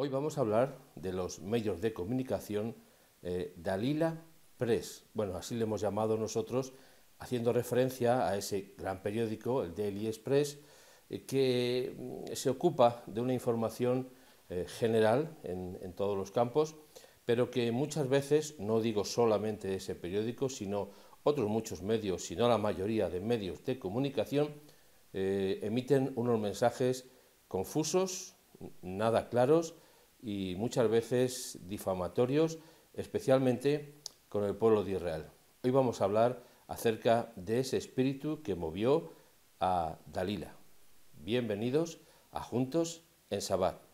Hoy vamos a hablar de los medios de comunicación eh, Dalila Press. Bueno, así le hemos llamado nosotros, haciendo referencia a ese gran periódico, el Daily Express, eh, que mm, se ocupa de una información eh, general en, todos los campos, pero que muchas veces, no digo solamente ese periódico, sino otros muchos medios, sino la mayoría de medios de comunicación, emiten unos mensajes confusos, nada claros y muchas veces difamatorios, especialmente con el pueblo de Israel. Hoy vamos a hablar acerca de ese espíritu que movió a Dalila. Bienvenidos a Juntos en Sabbat.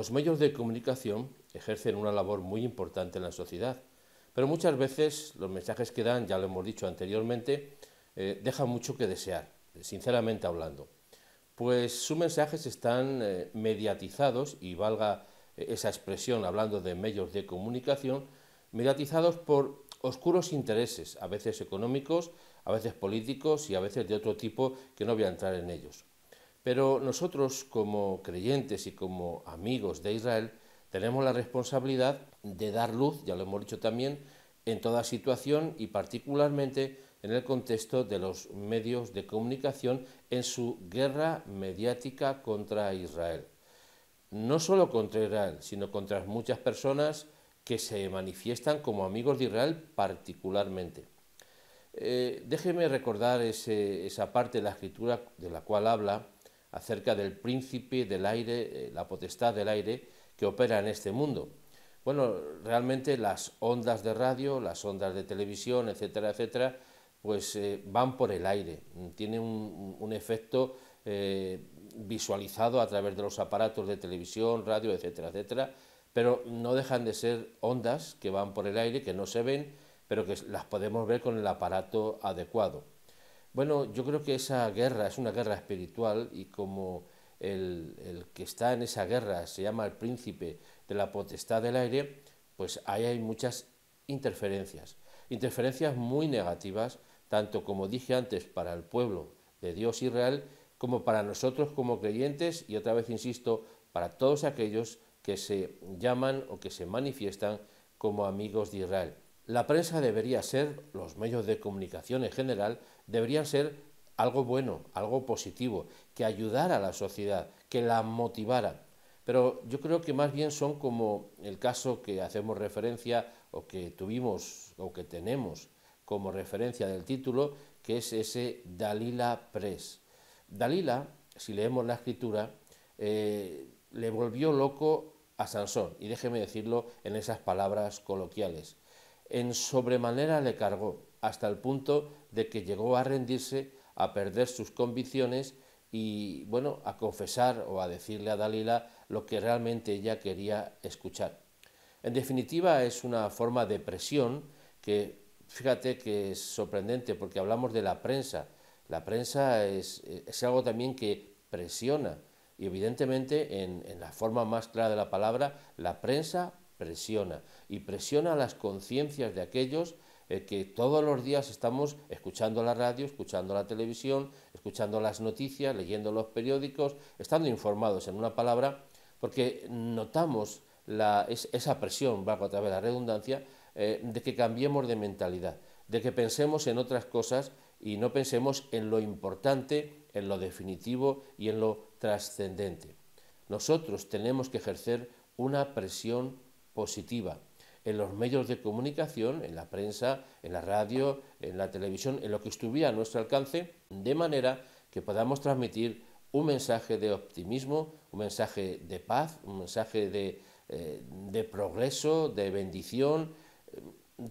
Los medios de comunicación ejercen una labor muy importante en la sociedad, pero muchas veces los mensajes que dan, ya lo hemos dicho anteriormente, eh, dejan mucho que desear, sinceramente hablando. Pues sus mensajes están eh, mediatizados, y valga eh, esa expresión hablando de medios de comunicación, mediatizados por oscuros intereses, a veces económicos, a veces políticos y a veces de otro tipo que no voy a entrar en ellos. Pero nosotros como creyentes y como amigos de Israel tenemos la responsabilidad de dar luz, ya lo hemos dicho también, en toda situación y particularmente en el contexto de los medios de comunicación en su guerra mediática contra Israel. No solo contra Israel, sino contra muchas personas que se manifiestan como amigos de Israel particularmente. Eh, déjeme recordar esa parte de la escritura de la cual habla acerca del príncipe del aire, eh, la potestad del aire que opera en este mundo. Bueno, realmente las ondas de radio, las ondas de televisión, etcétera, etcétera, pues eh, van por el aire, tienen un, efecto eh, visualizado a través de los aparatos de televisión, radio, etcétera, etcétera, pero no dejan de ser ondas que van por el aire, que no se ven, pero que las podemos ver con el aparato adecuado. Bueno, yo creo que esa guerra es una guerra espiritual y como el, el, que está en esa guerra se llama el príncipe de la potestad del aire, pues ahí hay muchas interferencias. Interferencias muy negativas, tanto como dije antes, para el pueblo de Dios Israel, como para nosotros como creyentes y otra vez insisto, para todos aquellos que se llaman o que se manifiestan como amigos de Israel. La prensa debería ser, los medios de comunicación en general, deberían ser algo bueno, algo positivo, que ayudara a la sociedad, que la motivara. Pero yo creo que más bien son como el caso que hacemos referencia o que tuvimos o que tenemos como referencia del título, que es ese Dalila Press. Dalila, si leemos la escritura, eh, le volvió loco a Sansón, y déjeme decirlo en esas palabras coloquiales. En sobremanera le cargó, hasta el punto de que llegó a rendirse, a perder sus convicciones y, bueno, a confesar o a decirle a Dalila lo que realmente ella quería escuchar. En definitiva, es una forma de presión que, fíjate que es sorprendente porque hablamos de la prensa. La prensa es, algo también que presiona y evidentemente en, en la forma más clara de la palabra, la prensa presiona y presiona las conciencias de aquellos que todos los días estamos escuchando la radio, escuchando la televisión, escuchando las noticias, leyendo los periódicos, estando informados en una palabra, porque notamos esa presión, va a través de la redundancia, eh, de que cambiemos de mentalidad, de que pensemos en otras cosas y no pensemos en lo importante, en lo definitivo y en lo trascendente. Nosotros tenemos que ejercer una presión positiva, en los medios de comunicación, en la prensa, en la radio, en la televisión, en lo que estuviera a nuestro alcance, de manera que podamos transmitir un mensaje de optimismo, un mensaje de paz, un mensaje de, eh, progreso, de bendición, eh,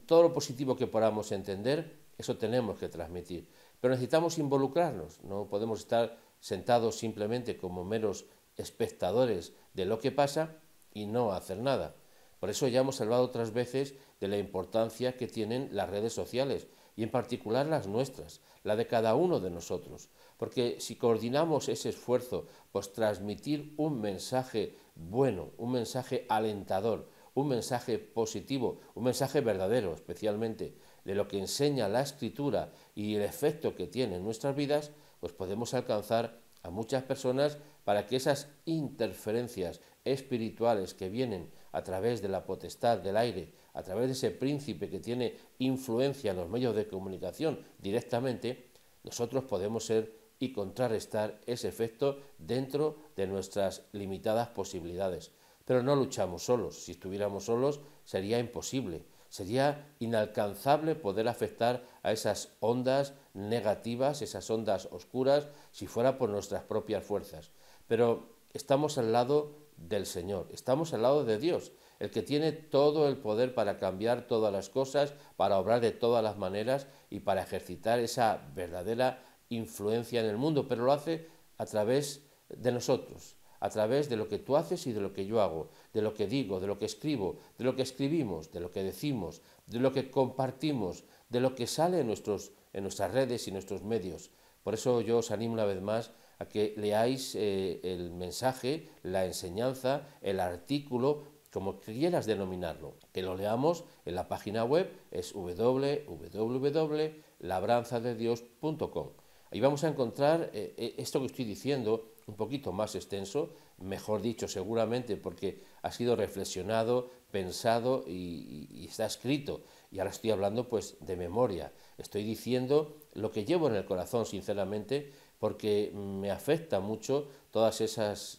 todo lo positivo que podamos entender, eso tenemos que transmitir. Pero necesitamos involucrarnos, no podemos estar sentados simplemente como meros espectadores de lo que pasa y no hacer nada. Por eso ya hemos hablado otras veces de la importancia que tienen las redes sociales y en particular las nuestras, la de cada uno de nosotros, porque si coordinamos ese esfuerzo pues transmitir un mensaje bueno, un mensaje alentador, un mensaje positivo, un mensaje verdadero especialmente, de lo que enseña la escritura y el efecto que tiene en nuestras vidas, pues podemos alcanzar a muchas personas para que esas interferencias espirituales que vienen a través de la potestad del aire, a través de ese príncipe que tiene influencia en los medios de comunicación directamente, nosotros podemos ser y contrarrestar ese efecto dentro de nuestras limitadas posibilidades. Pero no luchamos solos, si estuviéramos solos sería imposible, sería inalcanzable poder afectar a esas ondas negativas, esas ondas oscuras, si fuera por nuestras propias fuerzas. Pero estamos al lado del Señor. Estamos al lado de Dios, el que tiene todo el poder para cambiar todas las cosas, para obrar de todas las maneras y para ejercitar esa verdadera influencia en el mundo, pero lo hace a través de nosotros, a través de lo que tú haces y de lo que yo hago, de lo que digo, de lo que escribo, de lo que escribimos, de lo que decimos, de lo que compartimos, de lo que sale en, nuestros, en nuestras redes y nuestros medios. Por eso yo os animo una vez más a que leáis eh, el mensaje, la enseñanza, el artículo, como quieras denominarlo. Que lo leamos en la página web, es www.labranzadedios.com. Ahí vamos a encontrar eh, eh, esto que estoy diciendo, un poquito más extenso, mejor dicho seguramente, porque ha sido reflexionado, pensado y, y, está escrito. Y ahora estoy hablando pues de memoria, estoy diciendo lo que llevo en el corazón, sinceramente, porque me afecta mucho todas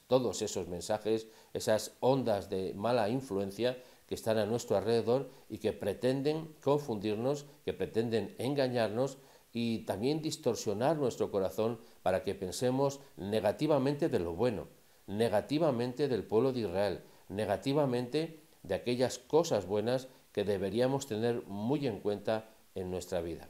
todos esos mensajes, esas ondas de mala influencia que están a nuestro alrededor y que pretenden confundirnos, que pretenden engañarnos y también distorsionar nuestro corazón para que pensemos negativamente de lo bueno, negativamente del pueblo de Israel, negativamente de aquellas cosas buenas que deberíamos tener muy en cuenta en nuestra vida.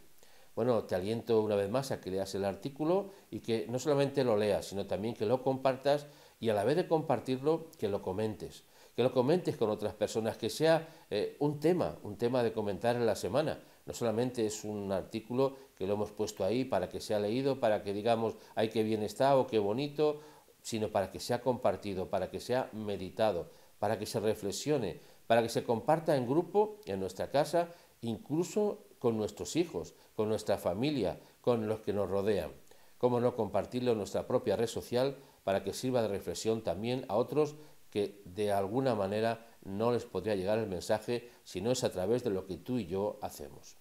Bueno, te aliento una vez más a que leas el artículo y que no solamente lo leas, sino también que lo compartas y a la vez de compartirlo, que lo comentes. Que lo comentes con otras personas, que sea eh, un tema, un tema de comentar en la semana. No solamente es un artículo que lo hemos puesto ahí para que sea leído, para que digamos, ay, qué bien está o qué bonito, sino para que sea compartido, para que sea meditado, para que se reflexione, para que se comparta en grupo, en nuestra casa, incluso con nuestros hijos, con nuestra familia, con los que nos rodean. ¿Cómo no compartirlo en nuestra propia red social para que sirva de reflexión también a otros que de alguna manera no les podría llegar el mensaje si no es a través de lo que tú y yo hacemos?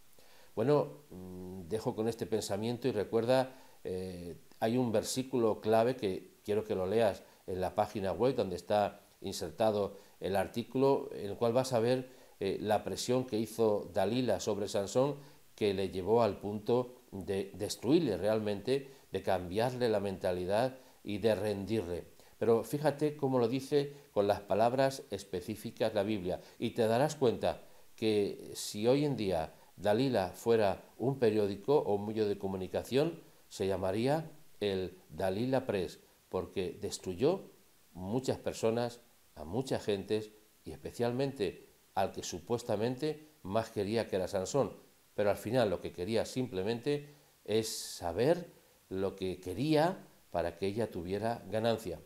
Bueno, mm, dejo con este pensamiento y recuerda, eh, hay un versículo clave que quiero que lo leas en la página web donde está insertado el artículo, en el cual vas a ver eh, la presión que hizo Dalila sobre Sansón que le llevó al punto de destruirle realmente, de cambiarle la mentalidad y de rendirle. Pero fíjate cómo lo dice con las palabras específicas la Biblia y te darás cuenta que si hoy en día Dalila fuera un periódico o un medio de comunicación, se llamaría el Dalila Press, porque destruyó muchas personas, a muchas gentes y especialmente al que supuestamente más quería que era Sansón, pero al final lo que quería simplemente es saber lo que quería para que ella tuviera ganancia.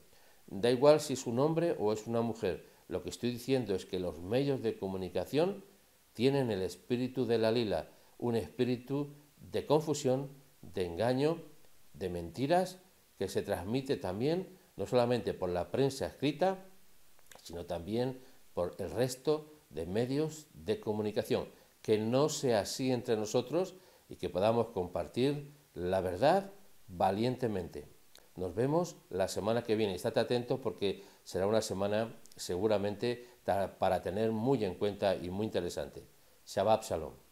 Da igual si es un hombre o es una mujer, lo que estoy diciendo es que los medios de comunicación tienen el espíritu de la lila, un espíritu de confusión, de engaño, de mentiras, que se transmite también no solamente por la prensa escrita, sino también por el resto de medios de comunicación, que no sea así entre nosotros y que podamos compartir la verdad valientemente. Nos vemos la semana que viene. Estate atento porque será una semana seguramente para tener muy en cuenta y muy interesante. Shabbat Shalom.